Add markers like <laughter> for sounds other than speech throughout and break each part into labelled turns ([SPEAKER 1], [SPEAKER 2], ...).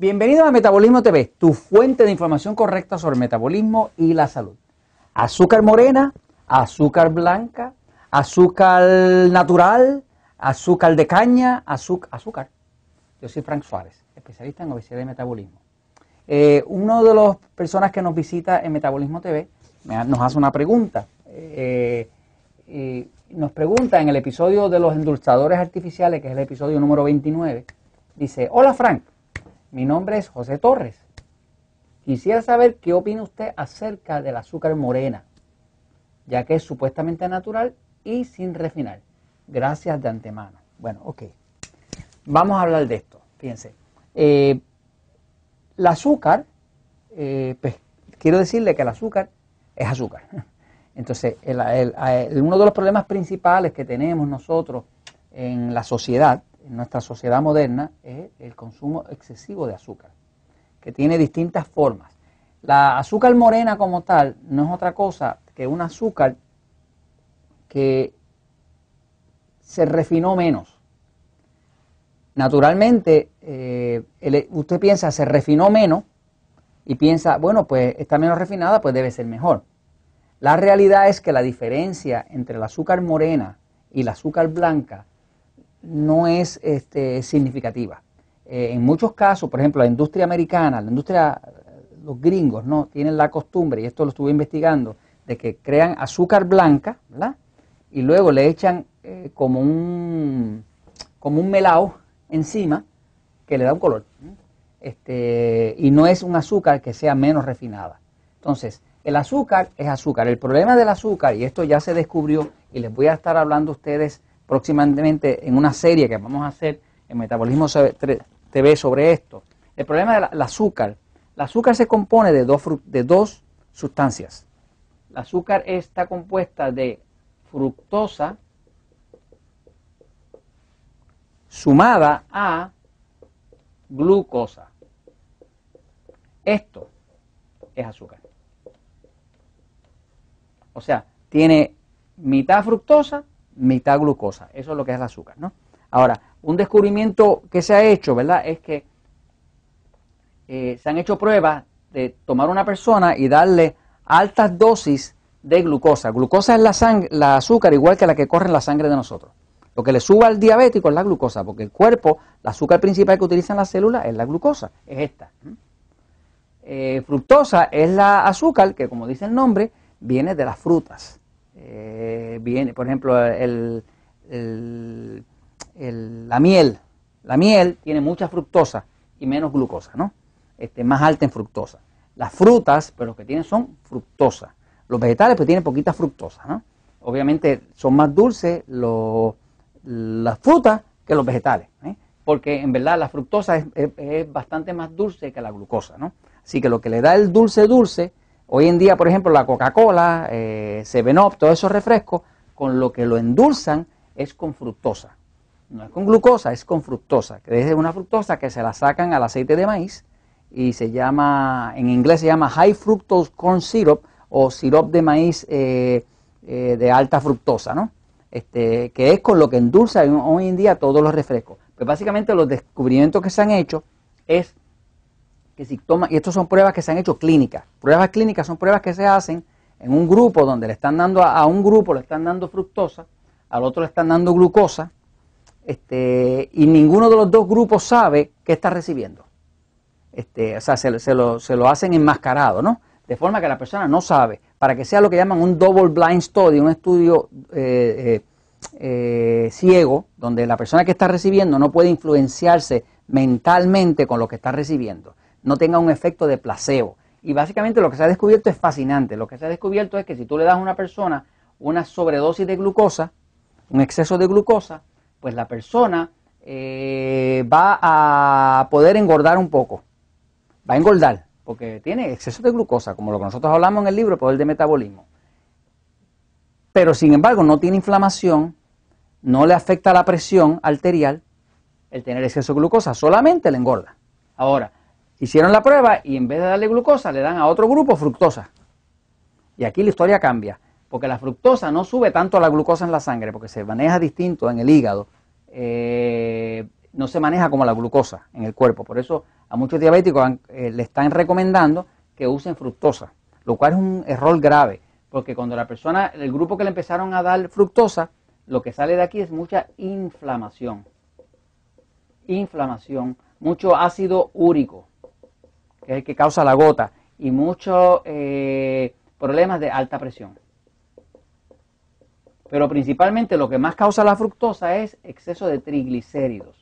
[SPEAKER 1] Bienvenido a Metabolismo TV, tu fuente de información correcta sobre metabolismo y la salud. Azúcar morena, azúcar blanca, azúcar natural, azúcar de caña, azúcar. azúcar. Yo soy Frank Suárez, especialista en obesidad y metabolismo. Eh, uno de las personas que nos visita en Metabolismo TV nos hace una pregunta. Eh, eh, nos pregunta en el episodio de los endulzadores artificiales, que es el episodio número 29, dice, hola Frank, mi nombre es José Torres. Quisiera saber qué opina usted acerca del azúcar morena, ya que es supuestamente natural y sin refinar. Gracias de antemano. Bueno, ok. Vamos a hablar de esto. Fíjense. Eh, el azúcar, eh, pues, quiero decirle que el azúcar es azúcar. <laughs> Entonces, uno de los problemas principales que tenemos nosotros en la sociedad nuestra sociedad moderna es el consumo excesivo de azúcar, que tiene distintas formas. La azúcar morena como tal no es otra cosa que un azúcar que se refinó menos. Naturalmente, eh, usted piensa, se refinó menos y piensa, bueno, pues está menos refinada, pues debe ser mejor. La realidad es que la diferencia entre el azúcar morena y el azúcar blanca no es este, significativa. Eh, en muchos casos, por ejemplo, la industria americana, la industria, eh, los gringos, ¿no? Tienen la costumbre, y esto lo estuve investigando, de que crean azúcar blanca, ¿verdad? Y luego le echan eh, como un como un melao encima que le da un color. Este, y no es un azúcar que sea menos refinada. Entonces, el azúcar es azúcar. El problema del azúcar, y esto ya se descubrió, y les voy a estar hablando a ustedes próximamente en una serie que vamos a hacer en Metabolismo TV sobre esto. El problema del azúcar. El azúcar se compone de dos, de dos sustancias. El azúcar está compuesta de fructosa sumada a glucosa. Esto es azúcar. O sea, tiene mitad fructosa mitad glucosa. Eso es lo que es el azúcar, ¿no? Ahora, un descubrimiento que se ha hecho, ¿verdad? Es que eh, se han hecho pruebas de tomar una persona y darle altas dosis de glucosa. Glucosa es la, la azúcar igual que la que corre en la sangre de nosotros. Lo que le suba al diabético es la glucosa, porque el cuerpo, la azúcar principal que utilizan las células es la glucosa, es esta. Eh, fructosa es la azúcar que, como dice el nombre, viene de las frutas eh, viene, por ejemplo, el, la miel. La miel tiene mucha fructosa y menos glucosa, ¿no? Este, más alta en fructosa. Las frutas, pero pues, lo que tienen son fructosa. Los vegetales, pues tienen poquita fructosa, ¿no? Obviamente son más dulces los, las frutas que los vegetales, ¿eh? porque en verdad la fructosa es, es, es bastante más dulce que la glucosa, ¿no? Así que lo que le da el dulce dulce Hoy en día, por ejemplo, la Coca-Cola, eh, up todos esos refrescos, con lo que lo endulzan es con fructosa. No es con glucosa, es con fructosa, que es una fructosa que se la sacan al aceite de maíz y se llama, en inglés se llama high fructose corn syrup o sirop de maíz eh, eh, de alta fructosa, ¿no? Este, que es con lo que endulzan hoy en día todos los refrescos. Pues básicamente los descubrimientos que se han hecho es y estos son pruebas que se han hecho clínicas, pruebas clínicas son pruebas que se hacen en un grupo donde le están dando a, un grupo le están dando fructosa, al otro le están dando glucosa, este, y ninguno de los dos grupos sabe qué está recibiendo. Este, o sea, se, lo, hacen enmascarado, ¿no? De forma que la persona no sabe, para que sea lo que llaman un double blind study, un estudio eh, eh, eh, ciego, donde la persona que está recibiendo no puede influenciarse mentalmente con lo que está recibiendo no tenga un efecto de placebo. Y básicamente lo que se ha descubierto es fascinante. Lo que se ha descubierto es que si tú le das a una persona una sobredosis de glucosa, un exceso de glucosa, pues la persona eh, va a poder engordar un poco. Va a engordar, porque tiene exceso de glucosa, como lo que nosotros hablamos en el libro, el poder de metabolismo. Pero sin embargo no tiene inflamación, no le afecta la presión arterial el tener exceso de glucosa, solamente le engorda. Ahora, Hicieron la prueba y en vez de darle glucosa le dan a otro grupo fructosa. Y aquí la historia cambia, porque la fructosa no sube tanto a la glucosa en la sangre, porque se maneja distinto en el hígado. Eh, no se maneja como la glucosa en el cuerpo. Por eso a muchos diabéticos eh, le están recomendando que usen fructosa, lo cual es un error grave, porque cuando la persona, el grupo que le empezaron a dar fructosa, lo que sale de aquí es mucha inflamación. Inflamación, mucho ácido úrico que es el que causa la gota, y muchos eh, problemas de alta presión. Pero principalmente lo que más causa la fructosa es exceso de triglicéridos,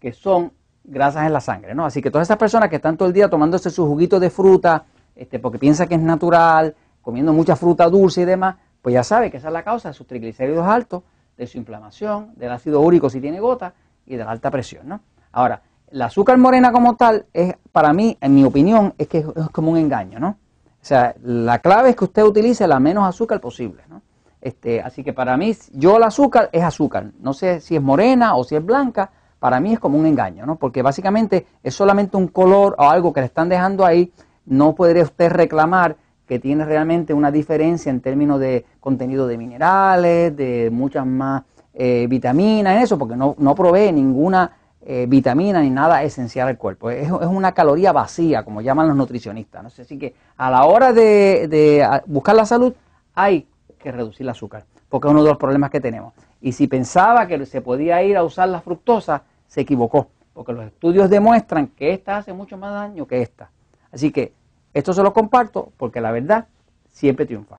[SPEAKER 1] que son grasas en la sangre, ¿no? Así que todas esas personas que están todo el día tomándose su juguito de fruta, este, porque piensa que es natural, comiendo mucha fruta dulce y demás, pues ya sabe que esa es la causa de sus triglicéridos altos, de su inflamación, del ácido úrico si tiene gota y de la alta presión, ¿no? Ahora, la azúcar morena como tal es, para mí, en mi opinión, es que es, como un engaño, ¿no? O sea, la clave es que usted utilice la menos azúcar posible, ¿no? Este, así que para mí, yo el azúcar es azúcar. No sé si es morena o si es blanca, para mí es como un engaño, ¿no? Porque básicamente es solamente un color o algo que le están dejando ahí. No podría usted reclamar que tiene realmente una diferencia en términos de contenido de minerales, de muchas más eh, vitaminas en eso, porque no, no provee ninguna eh, vitamina ni nada esencial al cuerpo. Es, una caloría vacía, como llaman los nutricionistas. ¿no? Así que a la hora de, buscar la salud hay que reducir el azúcar, porque es uno de los problemas que tenemos. Y si pensaba que se podía ir a usar la fructosa, se equivocó, porque los estudios demuestran que esta hace mucho más daño que esta. Así que esto se lo comparto porque la verdad siempre triunfa.